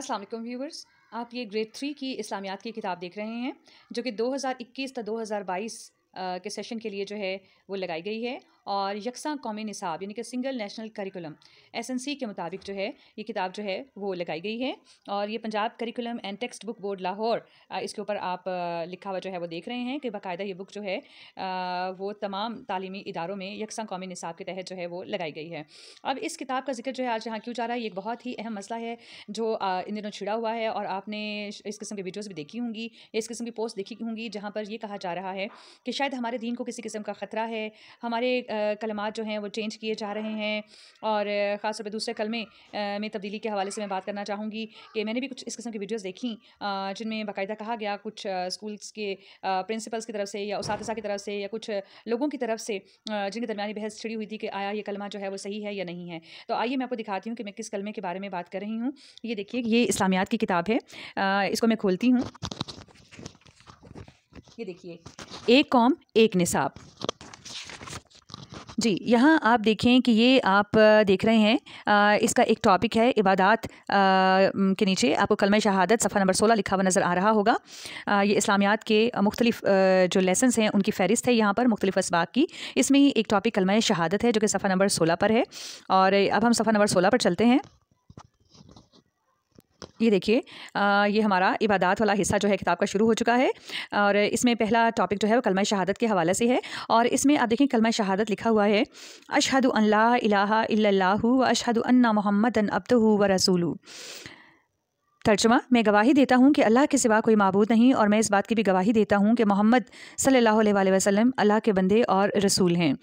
Aslam viewers आप ये grade three की इस्लामियात की किताब देख रहे हैं जो कि 2021 हज़ार बाईस के सेशन के लिए जो है वो लगाई गई है और यकसा कौमी निसाब यानी कि सिंगल नेशनल करिकुलम एसएनसी के मुताबिक जो है ये किताब जो है वो लगाई गई है और ये Punjab curriculum and text book board Lahore इसके ऊपर आप लिखा हुआ जो है वो देख रहे हैं कि बाकायदा ये बुक जो है वो तमाम तालीमी इदारों में यकसा कौमी निसाब के तहत जो है वो लगाई गई है अब इस किताब का जिक्र जो है आज यहाँ क्यों जा रहा है ये एक बहुत ही अहम मसला है जो इन दिनों छिड़ा हुआ है और आपने इस किस्म की वीडियोज़ भी देखी होंगी इस किस्म की पोस्ट देखी होंगी जहाँ पर यह कहा जा रहा है कि शायद हमारे दीन को किसी किस्म का ख़तरा है हमारे कलमात जो हैं वो चेंज किए जा रहे हैं और ख़ास तौर पर दूसरे कलमे में तब्दीली के हवाले से मैं बात करना चाहूँगी कि मैंने भी कुछ इस किस्म की वीडियोज़ देखी जिनमें बाकायदा कहा गया कुछ स्कूल्स के प्रिंसिपल्स की तरफ से या उस की तरफ से या कुछ लोगों की तरफ से जिनके दरमिया बहस छिड़ी हुई थी कि आया ये कलमा जो है वो सही है या नहीं है तो आइए मैं आपको दिखाती हूँ कि मैं किस कलमे के बारे में बात कर रही हूँ ये देखिए ये इस्लामियात की किताब है इसको मैं खोलती हूँ ये देखिए एक कौम एक निसाब जी यहाँ आप देखें कि ये आप देख रहे हैं आ, इसका एक टॉपिक है इबादत के नीचे आपको कलम शहादत सफ़ा नंबर सोलह लिखा हुआ नज़र आ रहा होगा आ, ये इस्लामियात के मुख्तलिफ जो लेसन हैं उनकी फ़हरिस्त है यहाँ पर मुख्तलिफ इसबाक की इसमें ही एक टॉपिक कलम शहादत है जो कि सफ़ा नंबर सोलह पर है और अब हम सफ़ा नंबर सोलह पर चलते हैं ये देखिए ये हमारा इबादत वाला हिस्सा जो है किताब का शुरू हो चुका है और इसमें पहला टॉपिक जो है वो कलमा शहादत के हवाले से है और इसमें आप देखें कलमा शहादत लिखा हुआ है अशहद अल्लाह इलाहा व अशहद अन्ना मोहम्मद अन अब्दू व रसूलू तर्जमा मैं गवाही देता हूँ कि अल्लाह के सिवा कोई मबूद नहीं और मैं इस बात की भी गवाही देता हूँ कि मोहम्मद सल्ला वसलम अल्लाह के बंदे और रसूल हैं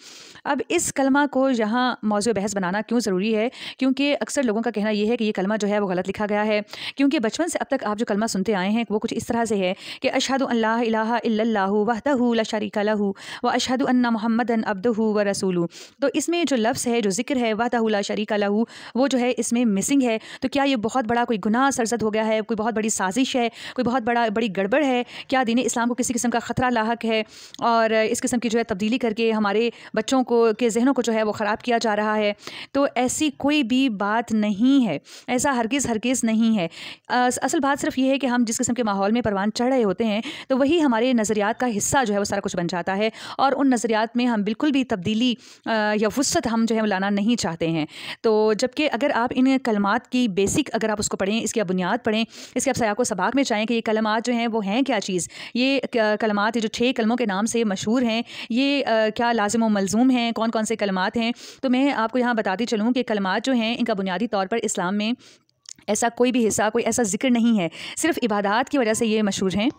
अब इस कलमा को यहाँ मौजू बहस बनाना क्यों ज़रूरी है क्योंकि अक्सर लोगों का कहना यह है कि ये कलमा जो है वो गलत लिखा गया है क्योंकि बचपन से अब तक आप जो कलमा सुनते आए हैं वो कुछ इस तरह से है कि अशहद अल्लाह वहदहू ला शरीका लहू व अशहद अन्ना अब्द अब्दहू व रसूलू तो इसमें जो लफ्ज़ है जो जिक्र है वह ला शरीका लहू वो जो है इसमें मिसिंग है तो क्या ये बहुत बड़ा कोई गुनाह सरजद हो हो गया है कोई बहुत बड़ी साजिश है कोई बहुत बड़ा बड़ी गड़बड़ है क्या दीन इस्लाम को किसी किस्म का ख़तरा लाक है और इस किस्म की जो है तब्दीली करके हमारे बच्चों को के जहनों को जो है वो ख़राब किया जा रहा है तो ऐसी कोई भी बात नहीं है ऐसा हरगिज़ हरगिज़ नहीं है असल बात सिर्फ ये है कि हम जिस किस्म के माहौल में परवान चढ़ रहे होते हैं तो वही हमारे नज़रियात का हिस्सा जो है वो सारा कुछ बन जाता है और उन नज़रियात में हम बिल्कुल भी तब्दीली या वसत हम जो है लाना नहीं चाहते हैं तो जबकि अगर आप इन कलमात की बेसिक अगर आप उसको पढ़ें इसकी बुनियाद कलमात पढ़ें इसके आप सयाह को सबाक में चाहें कि ये कलमात जो हैं वो हैं क्या चीज़ ये कलमात जो छः कलमों के नाम से मशहूर हैं ये क्या लाजम व मलजूम हैं कौन कौन से कलमात हैं तो मैं आपको यहाँ बताती चलूँ कि कलमात जो हैं इनका बुनियादी तौर पर इस्लाम में ऐसा कोई भी हिस्सा कोई ऐसा जिक्र नहीं है सिर्फ इबादत की वजह से ये मशहूर हैं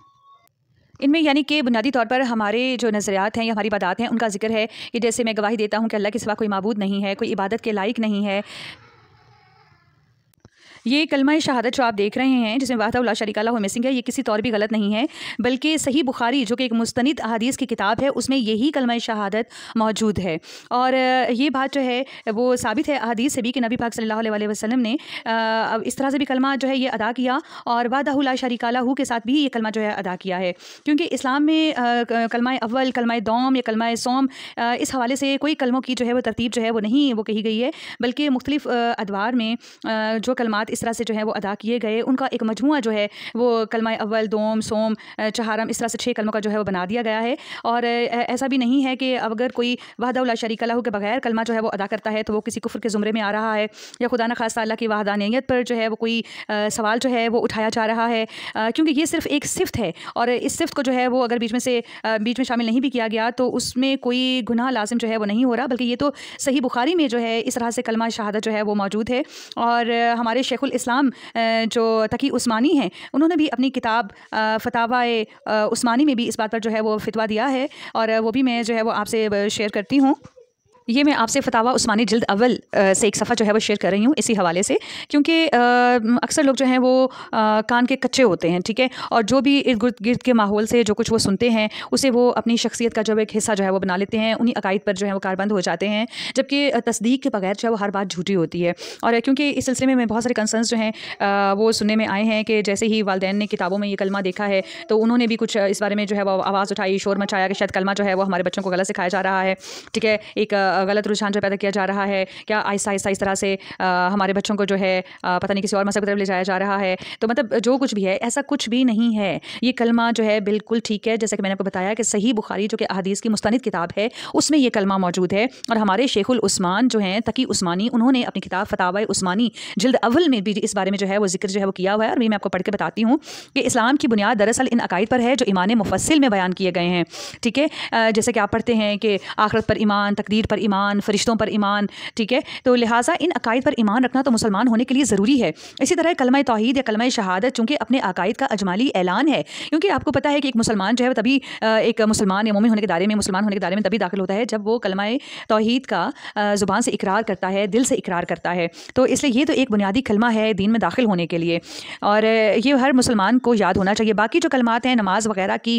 इनमें यानी कि बुनियादी तौर पर हमारे जो नज़रियात हैं या हमारी इबादत हैं उनका जिक्र है कि जैसे मैं गवाही देता हूँ कि अल्लाह के सिवा कोई मबूद नहीं है कोई इबादत के लायक नहीं है ये कलमा शहादत जो आप देख रहे हैं जिसमें वाहता शरीक हुए मिसिंग है ये किसी तौर भी गलत नहीं है बल्कि सही बुखारी जो कि एक मुस्तनद अहादीस की किताब है उसमें यही कलमा शहादत मौजूद है और ये बात जो है वो साबित है अहादीस से भी कि नबी पाक सल्लल्लाहु अलैहि ने इस तरह से भी कलमा जो है ये अदा किया और वादा शरीक हु के साथ भी ये कलमा जो है अदा किया है क्योंकि इस्लाम में कलमा अव्वल कलमा दौम या कलमा सोम इस हवाले से कोई कलमों की जो है वो तरतीब जो है वो नहीं वो कही गई है बल्कि मुख्तलिफ़ अदवार में जो कलमात इस तरह से जो है वो अदा किए गए उनका एक मजमू जो है वो कलमा अव्वल दोम सोम चहारम इस तरह से छः कलमों का जो है वो बना दिया गया है और ऐसा भी नहीं है कि अगर कोई वाहदा शरीक अल्लाह के बगैर कलमा जो है वो अदा करता है तो वो किसी कुफर के ज़ुमरे में आ रहा है या खुदा न खासा अल्लाह की वाहदानियत पर जो है वो कोई सवाल जो है वो उठाया जा रहा है क्योंकि ये सिर्फ एक सिफ्त है और इस सिफ्त को जो है वो अगर बीच में से बीच में शामिल नहीं भी किया गया तो उसमें कोई गुनाह लाजिम जो है वो नहीं हो रहा बल्कि ये तो सही बुखारी में जो है इस तरह से कलमा शहादत जो है वो मौजूद है और हमारे शेख शेखुल इस्लाम जो तकी उस्मानी हैं उन्होंने भी अपनी किताब फतावा उस्मानी में भी इस बात पर जो है वो फतवा दिया है और वो भी मैं जो है वो आपसे शेयर करती हूँ ये मैं आपसे फतावा उस्मानी जल्द अव्वल से एक सफ़ा जो है वो शेयर कर रही हूँ इसी हवाले से क्योंकि अक्सर लोग जो हैं वो आ, कान के कच्चे होते हैं ठीक है और जो भी इर्द गिर्द गिर्द के माहौल से जो कुछ वो सुनते हैं उसे वो अपनी शख्सियत का जो एक हिस्सा जो है वो बना लेते हैं उन्हीं अकायद पर जो है वो कारबंद हो जाते हैं जबकि तस्दीक के बगैर जो है वो हर बात झूठी होती है और क्योंकि इस सिलसिले में, बहुत सारे कंसर्नस जो हैं वो सुनने में आए हैं कि जैसे ही वालदेन ने किताबों में ये कलमा देखा है तो उन्होंने भी कुछ इस बारे में जो है वो आवाज़ उठाई शोर मचाया कि शायद कलमा जो है वो हमारे बच्चों को गलत सिखाया जा रहा है ठीक है एक गलत रुझान जो पैदा किया जा रहा है क्या आहिस्ता आहिस्ता इस तरह से हमारे बच्चों को जो है पता नहीं किसी और मसल की तरफ ले जाया जा रहा है तो मतलब जो कुछ भी है ऐसा कुछ भी नहीं है ये कलमा जो है बिल्कुल ठीक है जैसे कि मैंने आपको बताया कि सही बुखारी जो कि अहदीस की मुस्ंद किताब है उसमें यह कलमा मौजूद है और हमारे शेखुल उस्मान जो हैं तकी उस्मानी उन्होंने अपनी किताब फतावा उस्मानी जल्द अव्वल में भी इस बारे में जो है वो जिक्र जो है वो किया हुआ है और भी मैं आपको पढ़ के बताती हूँ कि इस्लाम की बुनियाद दरअसल इन अकायद पर है जो ईमान मुफसिल में बयान किए गए हैं ठीक है जैसे कि आप पढ़ते हैं कि आखरत पर ईमान तकदीर पर ईमान फरिश्तों पर ईमान ठीक है तो लिहाजा इन अकायद पर ईमान रखना तो मुसलमान होने के लिए ज़रूरी है इसी तरह कलमा तोहद या कलमा शहादत चूँकि अपने अकायद का अजमाली ऐलान है क्योंकि आपको पता है कि एक मुसलमान जो है तभी एक मुसलमान या मोमिन होने के दायरे में मुसलमान होने के दायरे में तभी दाखिल होता है जब वो कलमा तोहद का ज़ुबान से इकरार करता है दिल से इकरार करता है तो इसलिए ये तो एक बुनियादी कलमा है दीन में दाखिल होने के लिए और ये हर मुसलमान को याद होना चाहिए बाकी जो कलमात हैं नमाज वगैरह की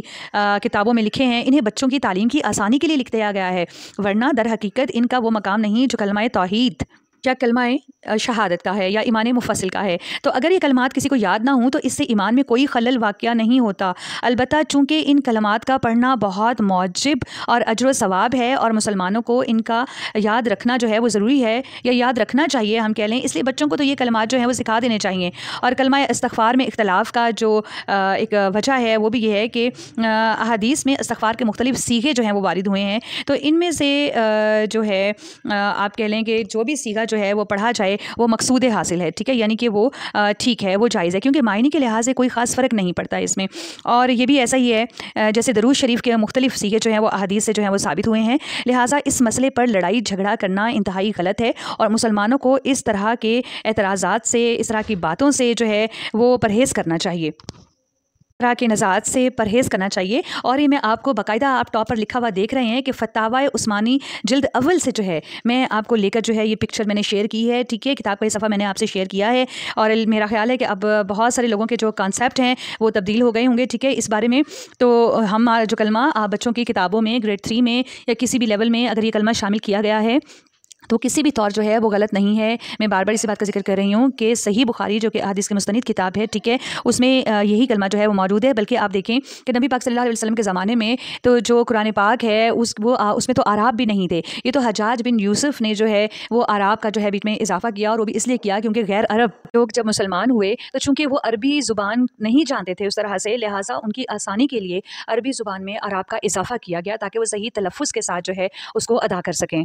किताबों में लिखे हैं इन्हें बच्चों की तालीम की आसानी के लिए लिख दिया गया है वरना दर हकीकत हकीकत इनका वो मकाम नहीं जो कलमाए तोहीद क्या कलमाएँ शहादत का है या ईमान मुफसल का है तो अगर ये कलमात किसी को याद ना हो तो इससे ईमान में कोई खलल वाक़ नहीं होता अलबत् चूँकि इन कलमात का पढ़ना बहुत मौजब और अजर वाब है और मुसलमानों को इनका याद रखना जो है वो ज़रूरी है या याद रखना चाहिए हम कह लें इसलिए बच्चों को तो ये कलमात जो है वो सिखा देने चाहिए और कलमा इस्तफ़ार में इख्तलाफ का जो एक वजह है वो भी ये है कि अदीस में इस्तफ़ार के मुख्तलिफ सीखे जो हैं वो वारद हुए हैं तो इनमें से जो है आप कह लें कि जो भी सीखा जो है वो पढ़ा जाए वो मकसूद हासिल है ठीक है यानी कि वो ठीक है वो जायज़ है क्योंकि मायने के लिहाज से कोई ख़ास फ़र्क नहीं पड़ता इसमें और ये भी ऐसा ही है जैसे दरूज शरीफ के मुख्तलिफ सीखे जो हैं वो अदीस से जो हैं वो साबित हुए हैं लिहाजा इस मसले पर लड़ाई झगड़ा करना इंतहाई गलत है और मुसलमानों को इस तरह के एतराज़ात से इस तरह की बातों से जो है वो परहेज़ करना चाहिए तरह के नज़ात से परहेज़ करना चाहिए और ये मैं आपको बाकायदा आप टॉप पर लिखा हुआ देख रहे हैं कि फतावा उस्मानी जल्द अव्वल से जो है मैं आपको लेकर जो है ये पिक्चर मैंने शेयर की है ठीक है किताब का ये सफ़ा मैंने आपसे शेयर किया है और मेरा ख्याल है कि अब बहुत सारे लोगों के जो कॉन्सेप्ट हैं वो तब्दील हो गए होंगे ठीक है इस बारे में तो हमारा जो कलमा बच्चों की किताबों में ग्रेड थ्री में या किसी भी लेवल में अगर ये कलमा शामिल किया गया है तो किसी भी तौर जो है वो गलत नहीं है मैं बार बार इसी बात का जिक्र कर रही हूँ कि सही बुखारी जो कि हदीस की मुस्तंद किताब है ठीक है उसमें यही कलमा जो है वो मौजूद है बल्कि आप देखें कि नबी पाक सल्ला अलैहि के ज़माने में तो जो कुरान पाक है उस वो उसमें तो आराब भी नहीं थे ये तो हजाज बिन यूसुफ ने जो है वो आराब का जो है बीच में इजाफा किया और वो भी इसलिए किया क्योंकि गैर अरब लोग जब मुसलमान हुए तो चूँकि वो अरबी ज़ुबान नहीं जानते थे उस तरह से लिहाजा उनकी आसानी के लिए अरबी ज़ुबान में अराब का इजाफा किया गया ताकि वो सही तलफ़ के साथ जो है उसको अदा कर सकें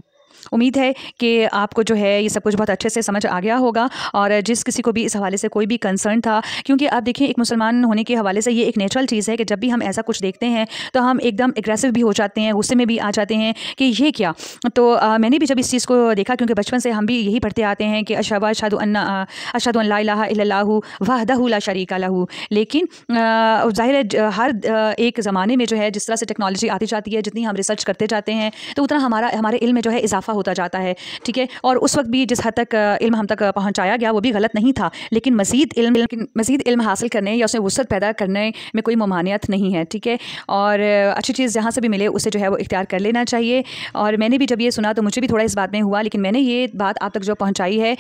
उम्मीद है कि आपको जो है ये सब कुछ बहुत अच्छे से समझ आ गया होगा और जिस किसी को भी इस हवाले से कोई भी कंसर्न था क्योंकि आप देखें एक मुसलमान होने के हवाले से ये एक नेचुरल चीज़ है कि जब भी हम ऐसा कुछ देखते हैं तो हम एकदम एग्रेसिव भी हो जाते हैं गुस्से में भी आ जाते हैं कि ये क्या तो आ, मैंने भी जब इस चीज़ को देखा क्योंकि बचपन से हम भी यही पढ़ते आते हैं कि अशबा अशद अन्ना अशद वाह वाहदहला शरीक लाहू लेकिन ज़ाहिर हर एक ज़माने में जो है जिस तरह से टेक्नोलॉजी आती जाती है जितनी हम रिसर्च करते जाते हैं तो उतना हमारा हमारे इल में जो है इजाफा होता जाता है ठीक है और उस वक्त भी जिस हद तक इल्म हम तक पहुँचाया गया वो भी गलत नहीं था लेकिन मज़ीद इल्म मज़ीद इल्म हासिल करने या उसमें वसत पैदा करने में कोई ममानियत नहीं है ठीक है और अच्छी चीज़ जहाँ से भी मिले उसे जो है वो इख्तियार कर लेना चाहिए और मैंने भी जब ये सुना तो मुझे भी थोड़ा इस बात में हुआ लेकिन मैंने ये बात आप तक जो पहुँचाई है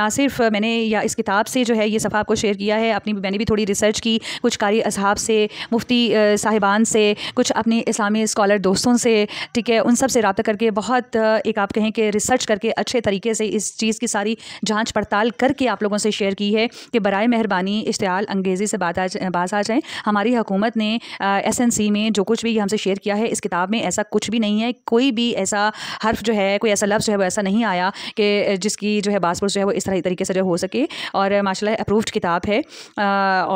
ना सिर्फ मैंने या इस किताब से जो है ये सफ़ा आपको शेयर किया है अपनी मैंने भी थोड़ी रिसर्च की कुछ कारी अब से मुफ्ती साहिबान से कुछ अपने इस्लामी स्कॉलर दोस्तों से ठीक है उन सब से रबा करके बहुत एक आप कहें कि रिसर्च करके अच्छे तरीके से इस चीज़ की सारी जाँच पड़ताल करके आप लोगों से शेयर की है कि बरए मेहरबानी इश्तियाल अंगेज़ी से बात आ बाज आ जाएँ हमारी हुकूमत ने एस एन सी में जो कुछ भी हमसे शेयर किया है इस किताब में ऐसा कुछ भी नहीं है कोई भी ऐसा हर्फ जो है कोई ऐसा लफ्ज़ जो है वो ऐसा नहीं आया कि जिसकी जो है बासपुर जो है वो इस तरह तरीके से जो हो सके और माशाला अप्रूव्ड किताब है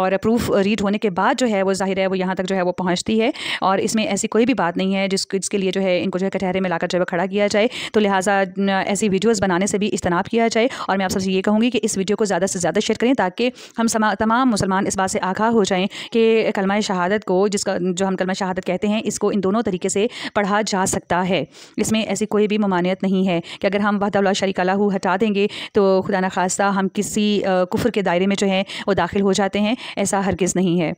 और अप्रूव रीड होने के बाद जो है वो जाहिर है वो यहाँ तक जो है वो पहुँचती है और इसमें ऐसी कोई भी बात नहीं है जिसके लिए जो है इनको जो है कटहरे में लाकर जो है खड़ा किया जाए जाए तो लिहाजा ऐसी वीडियोज़ बनाने से भी इजतनाब किया जाए और मैं आप सबसे ये कहूँगी कि इस वीडियो को ज़्यादा से ज़्यादा शेयर करें ताकि हम तमाम मुसलमान इस बात से आगाह हो जाएँ कि कलमा शहादत को जिसका जो हम कलमा शहादत कहते हैं इसको इन दोनों तरीके से पढ़ा जा सकता है इसमें ऐसी कोई भी ममानियत नहीं है कि अगर हम वह शरीक हटा देंगे तो खुदा न खास्ता हम किसी कुफर के दायरे में जो है वो दाखिल हो जाते हैं ऐसा हरगिज़ नहीं है